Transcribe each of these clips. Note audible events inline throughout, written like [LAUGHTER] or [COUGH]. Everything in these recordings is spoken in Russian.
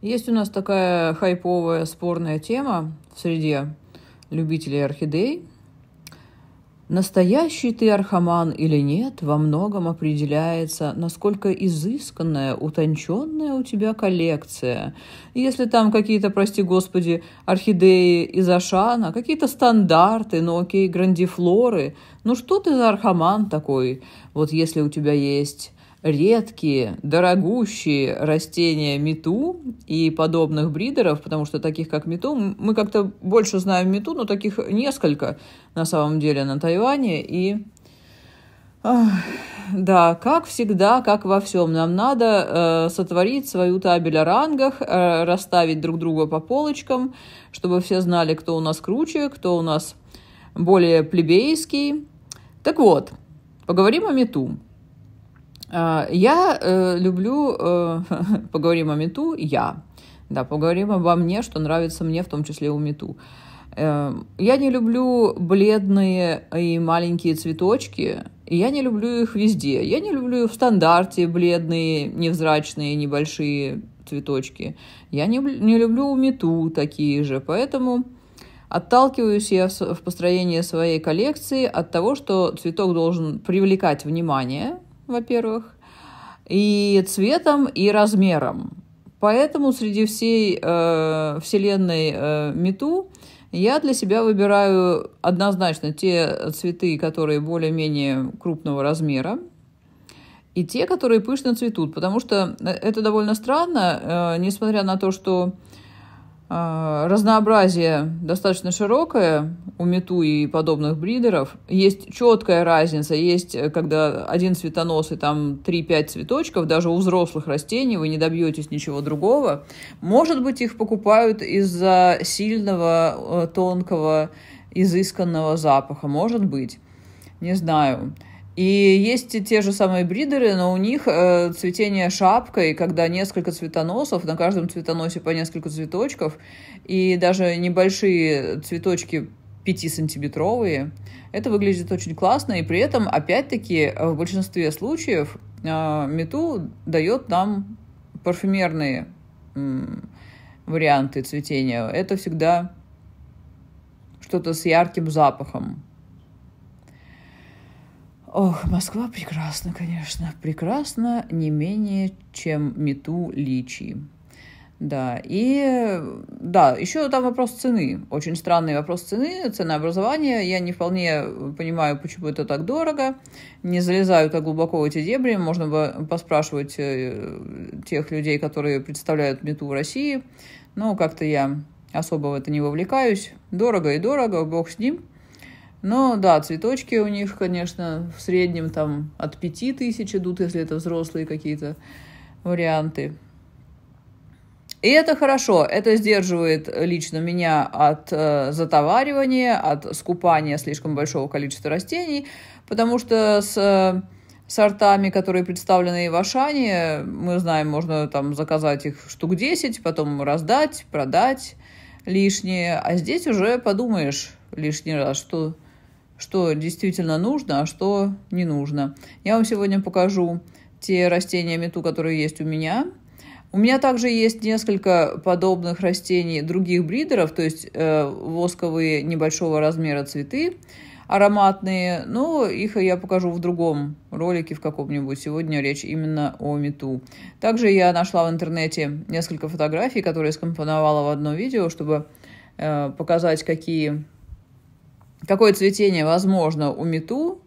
Есть у нас такая хайповая спорная тема в среде любителей орхидей. Настоящий ты архаман или нет, во многом определяется, насколько изысканная, утонченная у тебя коллекция. Если там какие-то, прости господи, орхидеи из Ашана, какие-то стандарты, ну окей, грандифлоры, ну что ты за архаман такой? Вот если у тебя есть редкие, дорогущие растения мету и подобных бридеров, потому что таких, как мету, мы как-то больше знаем мету, но таких несколько на самом деле на Тайване. И да, как всегда, как во всем, нам надо э, сотворить свою табель о рангах, э, расставить друг друга по полочкам, чтобы все знали, кто у нас круче, кто у нас более плебейский. Так вот, поговорим о мету. А, я э, люблю, э, [LAUGHS] поговорим о мету, я. Да, поговорим обо мне, что нравится мне, в том числе у мету. Э, я не люблю бледные и маленькие цветочки, я не люблю их везде. Я не люблю в стандарте бледные, невзрачные, небольшие цветочки. Я не, не люблю у мету такие же, поэтому... Отталкиваюсь я в построении своей коллекции от того, что цветок должен привлекать внимание, во-первых, и цветом, и размером. Поэтому среди всей э, вселенной э, мету я для себя выбираю однозначно те цветы, которые более-менее крупного размера, и те, которые пышно цветут, потому что э, это довольно странно, э, несмотря на то, что а, разнообразие достаточно широкое у мету и подобных бридеров. Есть четкая разница, есть э, когда один цветонос и там 3-5 цветочков, даже у взрослых растений вы не добьетесь ничего другого. Может быть, их покупают из-за сильного, э, тонкого, изысканного запаха, может быть. Не знаю. И есть те же самые бридеры, но у них э, цветение шапкой, когда несколько цветоносов, на каждом цветоносе по несколько цветочков, и даже небольшие цветочки 5-сантиметровые. Это выглядит очень классно, и при этом, опять-таки, в большинстве случаев э, мету дает нам парфюмерные э, варианты цветения. Это всегда что-то с ярким запахом. Ох, Москва прекрасна, конечно. Прекрасна не менее, чем Мету Личи. Да, и да, еще там вопрос цены. Очень странный вопрос цены, ценообразования. Я не вполне понимаю, почему это так дорого. Не залезаю так глубоко в эти дебри. Можно бы поспрашивать э, тех людей, которые представляют мету в России. Но как-то я особо в это не вовлекаюсь. Дорого и дорого, бог с ним. Но да, цветочки у них, конечно, в среднем там от пяти тысяч идут, если это взрослые какие-то варианты. И это хорошо, это сдерживает лично меня от э, затоваривания, от скупания слишком большого количества растений, потому что с э, сортами, которые представлены в Ашане, мы знаем, можно там заказать их штук 10, потом раздать, продать лишние. а здесь уже подумаешь лишний раз, что что действительно нужно, а что не нужно. Я вам сегодня покажу те растения мету, которые есть у меня. У меня также есть несколько подобных растений других бридеров, то есть э, восковые небольшого размера цветы ароматные, но их я покажу в другом ролике в каком-нибудь. Сегодня речь именно о мету. Также я нашла в интернете несколько фотографий, которые скомпоновала в одно видео, чтобы э, показать, какие какое цветение возможно у мету,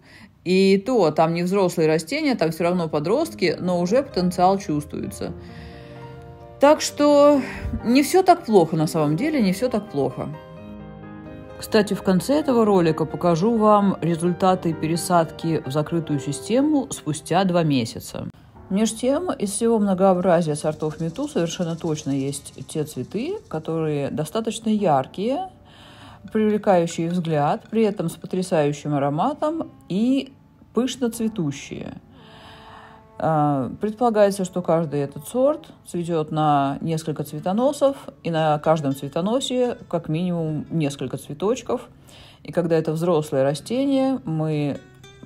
и то там не взрослые растения, там все равно подростки, но уже потенциал чувствуется. Так что не все так плохо на самом деле, не все так плохо. Кстати, в конце этого ролика покажу вам результаты пересадки в закрытую систему спустя два месяца. Меж тем, из всего многообразия сортов мету совершенно точно есть те цветы, которые достаточно яркие, привлекающие взгляд, при этом с потрясающим ароматом и пышно цветущие. А, предполагается, что каждый этот сорт цветет на несколько цветоносов, и на каждом цветоносе как минимум несколько цветочков. И когда это взрослые растения, мы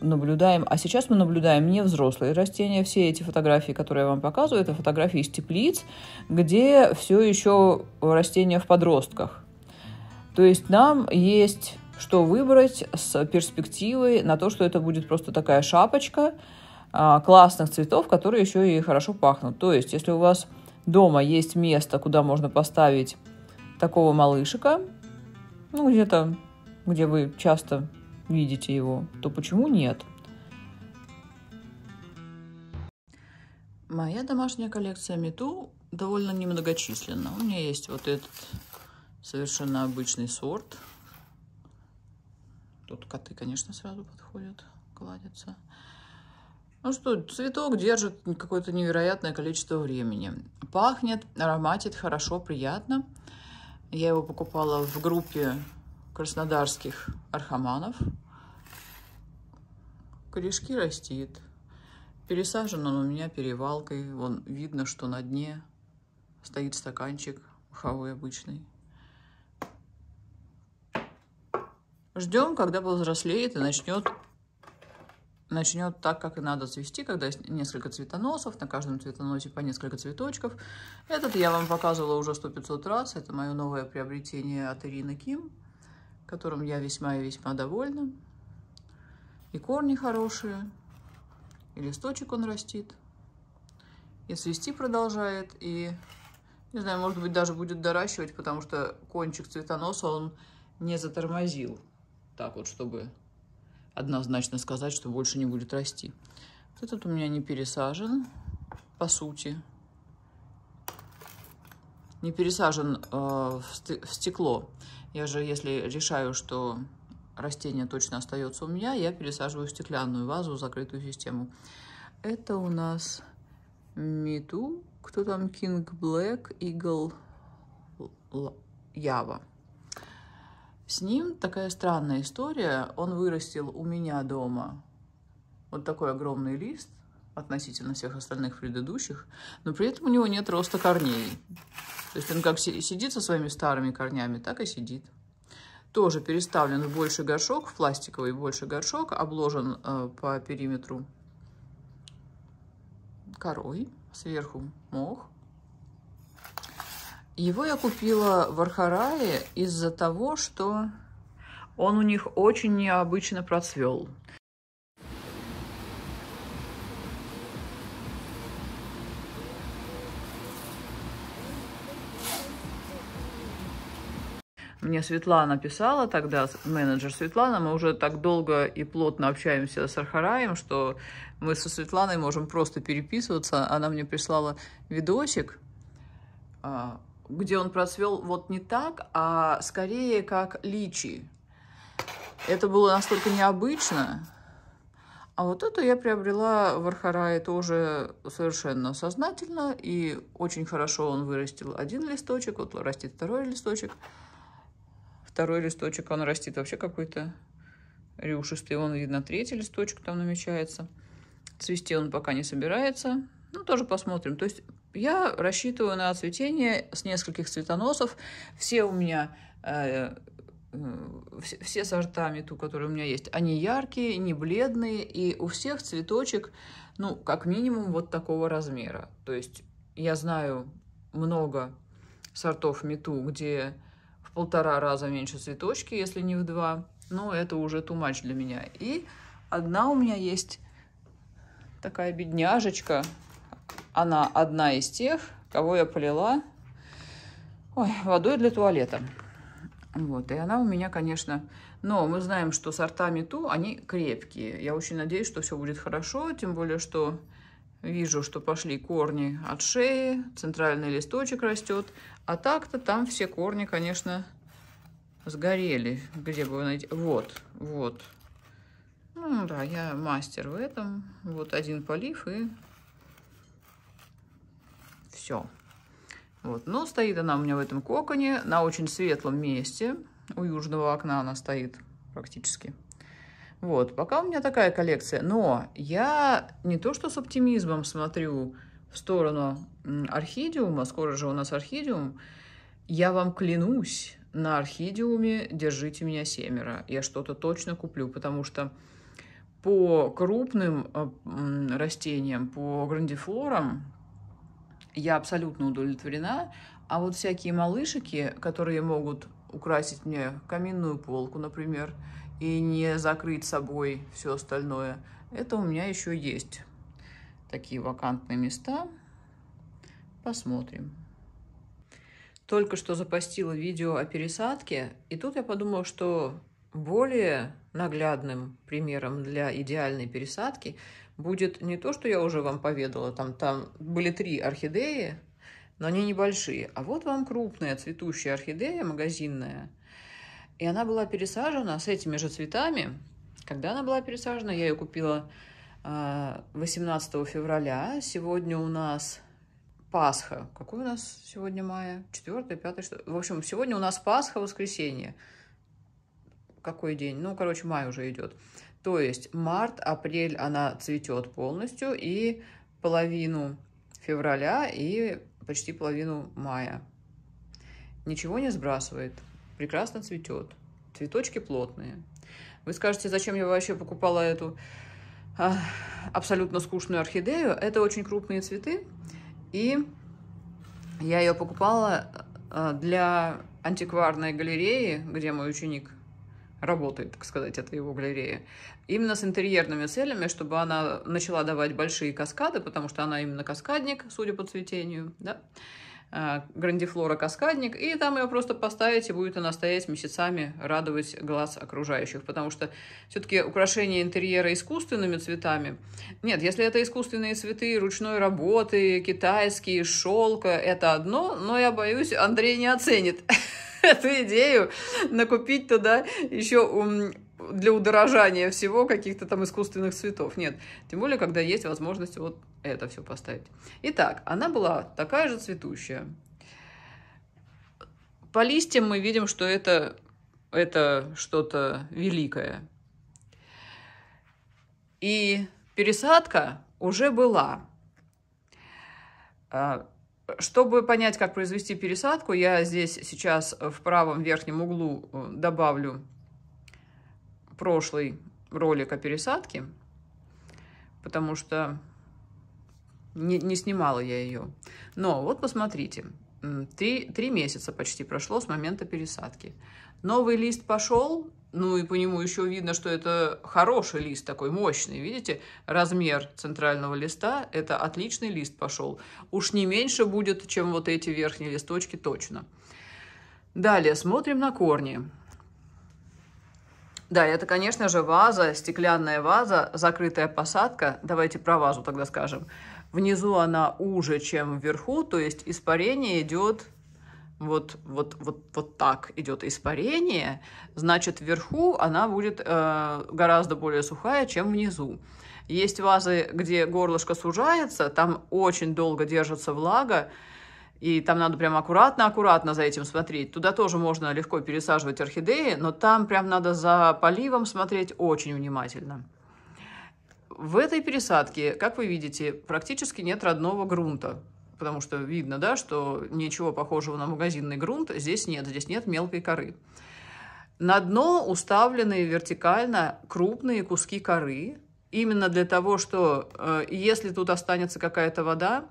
наблюдаем, а сейчас мы наблюдаем не взрослые растения, все эти фотографии, которые я вам показываю, это фотографии из теплиц, где все еще растения в подростках. То есть нам есть что выбрать с перспективой на то, что это будет просто такая шапочка а, классных цветов, которые еще и хорошо пахнут. То есть, если у вас дома есть место, куда можно поставить такого малышика, ну, где-то, где вы часто видите его, то почему нет? Моя домашняя коллекция Мету довольно немногочисленна. У меня есть вот этот Совершенно обычный сорт. Тут коты, конечно, сразу подходят, гладятся. Ну что, цветок держит какое-то невероятное количество времени. Пахнет, ароматит хорошо, приятно. Я его покупала в группе краснодарских архаманов. Корешки растит. Пересажен он у меня перевалкой. Вон видно, что на дне стоит стаканчик маховой обычный. Ждем, когда повзрослеет и начнет, начнет так, как и надо цвести, когда есть несколько цветоносов, на каждом цветоносе по несколько цветочков. Этот я вам показывала уже сто пятьсот раз. Это мое новое приобретение от Ирины Ким, которым я весьма и весьма довольна. И корни хорошие, и листочек он растит, и цвести продолжает, и, не знаю, может быть, даже будет доращивать, потому что кончик цветоноса он не затормозил. Так вот, чтобы однозначно сказать, что больше не будет расти. Вот этот у меня не пересажен, по сути. Не пересажен э, в, в стекло. Я же, если решаю, что растение точно остается у меня, я пересаживаю в стеклянную вазу, в закрытую систему. Это у нас Миту, кто там, King Black, Eagle, Ява. С ним такая странная история. Он вырастил у меня дома вот такой огромный лист относительно всех остальных предыдущих, но при этом у него нет роста корней. То есть он как сидит со своими старыми корнями, так и сидит. Тоже переставлен в больший горшок, в пластиковый больше горшок, обложен э, по периметру корой, сверху мох, его я купила в Архарае из-за того, что он у них очень необычно процвел. Мне Светлана писала тогда, менеджер Светлана, мы уже так долго и плотно общаемся с Архараем, что мы со Светланой можем просто переписываться. Она мне прислала видосик, а, где он просвел вот не так, а скорее как личи. Это было настолько необычно. А вот эту я приобрела в Архарае тоже совершенно сознательно. И очень хорошо он вырастил один листочек, вот растет второй листочек. Второй листочек, он растит вообще какой-то рюшистый. Вон, видно, третий листочек там намечается. Цвести он пока не собирается. Ну, тоже посмотрим. То есть я рассчитываю на цветение с нескольких цветоносов. Все у меня э, э все, все сорта мету, которые у меня есть, они яркие, не бледные, и у всех цветочек, ну, как минимум, вот такого размера. То есть я знаю много сортов мету, где в полтора раза меньше цветочки, если не в два, но это уже тумач для меня. И одна у меня есть такая бедняжечка, она одна из тех, кого я полила ой, водой для туалета. Вот, и она у меня, конечно... Но мы знаем, что сорта мету, они крепкие. Я очень надеюсь, что все будет хорошо, тем более, что вижу, что пошли корни от шеи, центральный листочек растет. А так-то там все корни, конечно, сгорели. Где бы вы найти? Вот, вот. Ну да, я мастер в этом. Вот один полив и все. Вот. Но ну, стоит она у меня в этом коконе на очень светлом месте. У южного окна она стоит практически. Вот, пока у меня такая коллекция. Но я не то что с оптимизмом смотрю в сторону орхидиума, скоро же у нас орхидиум, я вам клянусь, на орхидиуме держите меня семеро. Я что-то точно куплю, потому что по крупным э, растениям, по грандифлорам, я абсолютно удовлетворена. А вот всякие малышики, которые могут украсить мне каминную полку, например, и не закрыть собой все остальное, это у меня еще есть. Такие вакантные места. Посмотрим. Только что запостила видео о пересадке, и тут я подумала, что более наглядным примером для идеальной пересадки – будет не то, что я уже вам поведала, там, там были три орхидеи, но они небольшие. А вот вам крупная цветущая орхидея магазинная. И она была пересажена с этими же цветами. Когда она была пересажена, я ее купила 18 а, февраля. Сегодня у нас Пасха. Какой у нас сегодня мая? 4, 5, что, В общем, сегодня у нас Пасха, воскресенье. Какой день? Ну, короче, май уже идет. То есть март, апрель она цветет полностью и половину февраля и почти половину мая. Ничего не сбрасывает, прекрасно цветет. Цветочки плотные. Вы скажете, зачем я вообще покупала эту а, абсолютно скучную орхидею? Это очень крупные цветы, и я ее покупала а, для антикварной галереи, где мой ученик работает, так сказать, эта его галерея. Именно с интерьерными целями, чтобы она начала давать большие каскады, потому что она именно каскадник, судя по цветению, да, а, грандифлора каскадник, и там ее просто поставить, и будет она стоять месяцами, радовать глаз окружающих, потому что все-таки украшение интерьера искусственными цветами, нет, если это искусственные цветы ручной работы, китайские, шелка, это одно, но я боюсь, Андрей не оценит [LAUGHS] [LAUGHS] эту идею, накупить туда еще для удорожания всего каких-то там искусственных цветов. Нет, тем более, когда есть возможность вот это все поставить. Итак, она была такая же цветущая. По листьям мы видим, что это, это что-то великое. И пересадка уже была. А, чтобы понять, как произвести пересадку, я здесь сейчас в правом верхнем углу э, добавлю прошлый ролик о пересадке, потому что не, не снимала я ее. Но вот посмотрите, три, три месяца почти прошло с момента пересадки. Новый лист пошел, ну и по нему еще видно, что это хороший лист такой, мощный. Видите, размер центрального листа – это отличный лист пошел. Уж не меньше будет, чем вот эти верхние листочки точно. Далее смотрим на корни. Да, это, конечно же, ваза, стеклянная ваза, закрытая посадка. Давайте про вазу тогда скажем. Внизу она уже, чем вверху, то есть испарение идет вот, вот, вот, вот так идет испарение, значит, вверху она будет э, гораздо более сухая, чем внизу. Есть вазы, где горлышко сужается, там очень долго держится влага, и там надо прям аккуратно-аккуратно за этим смотреть. Туда тоже можно легко пересаживать орхидеи, но там прям надо за поливом смотреть очень внимательно. В этой пересадке, как вы видите, практически нет родного грунта потому что видно, да, что ничего похожего на магазинный грунт здесь нет, здесь нет мелкой коры. На дно уставлены вертикально крупные куски коры, именно для того, что э, если тут останется какая-то вода,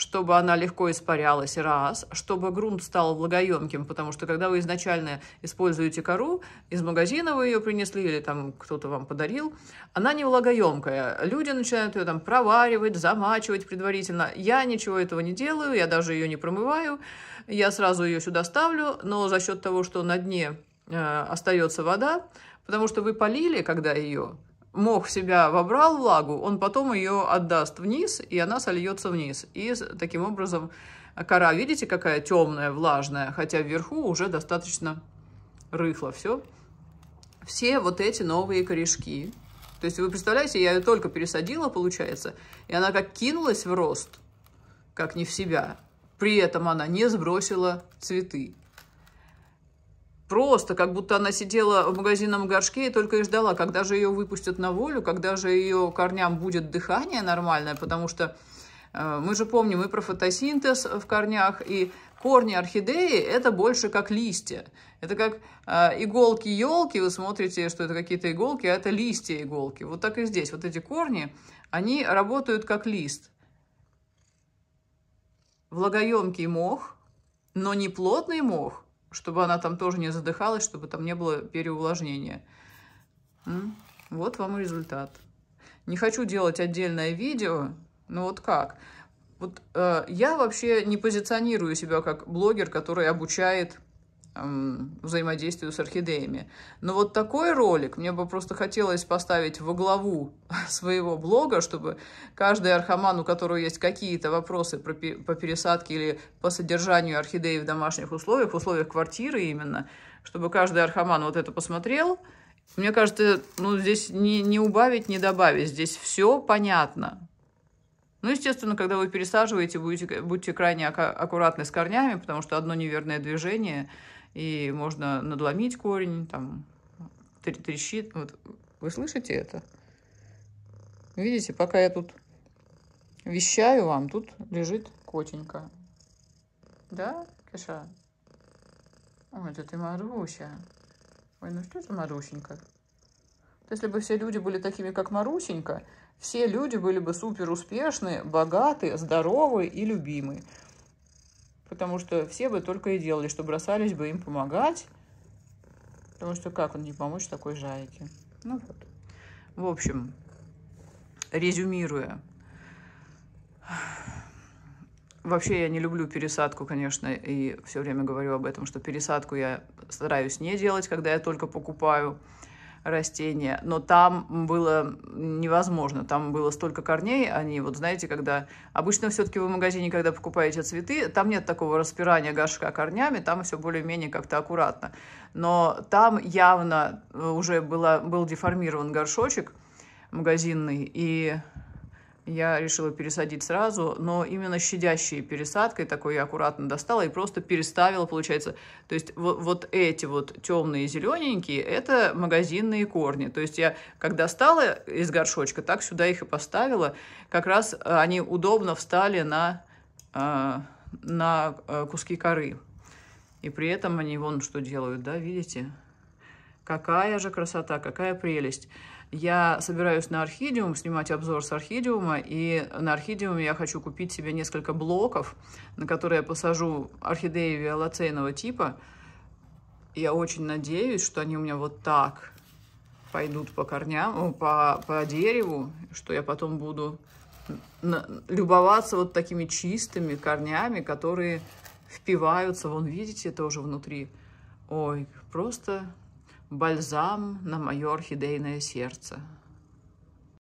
чтобы она легко испарялась, раз, чтобы грунт стал влагоемким, потому что когда вы изначально используете кору, из магазина вы ее принесли или там кто-то вам подарил, она не влагоемкая. Люди начинают ее там проваривать, замачивать предварительно. Я ничего этого не делаю, я даже ее не промываю, я сразу ее сюда ставлю, но за счет того, что на дне э, остается вода, потому что вы полили, когда ее, мох себя вобрал влагу, он потом ее отдаст вниз, и она сольется вниз. И таким образом кора, видите, какая темная, влажная, хотя вверху уже достаточно рыхло все. Все вот эти новые корешки. То есть вы представляете, я ее только пересадила, получается, и она как кинулась в рост, как не в себя. При этом она не сбросила цветы. Просто, как будто она сидела в магазинном горшке и только и ждала, когда же ее выпустят на волю, когда же ее корням будет дыхание нормальное, потому что э, мы же помним и про фотосинтез в корнях, и корни орхидеи – это больше как листья. Это как э, иголки-елки, вы смотрите, что это какие-то иголки, а это листья-иголки. Вот так и здесь. Вот эти корни, они работают как лист. Влагоемкий мох, но не плотный мох – чтобы она там тоже не задыхалась, чтобы там не было переувлажнения. Вот вам и результат. Не хочу делать отдельное видео, но вот как? Вот э, я вообще не позиционирую себя как блогер, который обучает взаимодействию с орхидеями. Но вот такой ролик мне бы просто хотелось поставить во главу [LAUGHS] своего блога, чтобы каждый архаман, у которого есть какие-то вопросы по пересадке или по содержанию орхидеи в домашних условиях, в условиях квартиры именно, чтобы каждый архаман вот это посмотрел. Мне кажется, ну, здесь не, не убавить, не добавить. Здесь все понятно. Ну, естественно, когда вы пересаживаете, будете, будьте крайне аккуратны с корнями, потому что одно неверное движение – и можно надломить корень, там, трещит. Вот вы слышите это? Видите, пока я тут вещаю вам, тут лежит котенька. Да, Киша? Ой, это ты Маруся. Ой, ну что за Марусенька? если бы все люди были такими, как Марусенька, все люди были бы супер успешные, богатые, здоровые и любимые потому что все бы только и делали, что бросались бы им помогать, потому что как он не помочь такой жайке? Ну вот. В общем, резюмируя, Вообще я не люблю пересадку, конечно, и все время говорю об этом, что пересадку я стараюсь не делать, когда я только покупаю растения, но там было невозможно, там было столько корней, они вот знаете, когда обычно все-таки вы в магазине, когда покупаете цветы, там нет такого распирания горшка корнями, там все более-менее как-то аккуратно, но там явно э, уже была, был деформирован горшочек магазинный, и я решила пересадить сразу, но именно щадящей пересадкой такой я аккуратно достала и просто переставила, получается. То есть вот, вот эти вот темные зелененькие – это магазинные корни. То есть я как достала из горшочка, так сюда их и поставила. Как раз э, они удобно встали на, э, на э, куски коры. И при этом они вон что делают, да, видите? Какая же красота, какая прелесть. Я собираюсь на архидиум снимать обзор с архидиума и на орхидиуме я хочу купить себе несколько блоков, на которые я посажу орхидеи виолоцейного типа. Я очень надеюсь, что они у меня вот так пойдут по корням, по, по дереву, что я потом буду любоваться вот такими чистыми корнями, которые впиваются, вон видите, тоже внутри. Ой, просто бальзам на мое орхидейное сердце.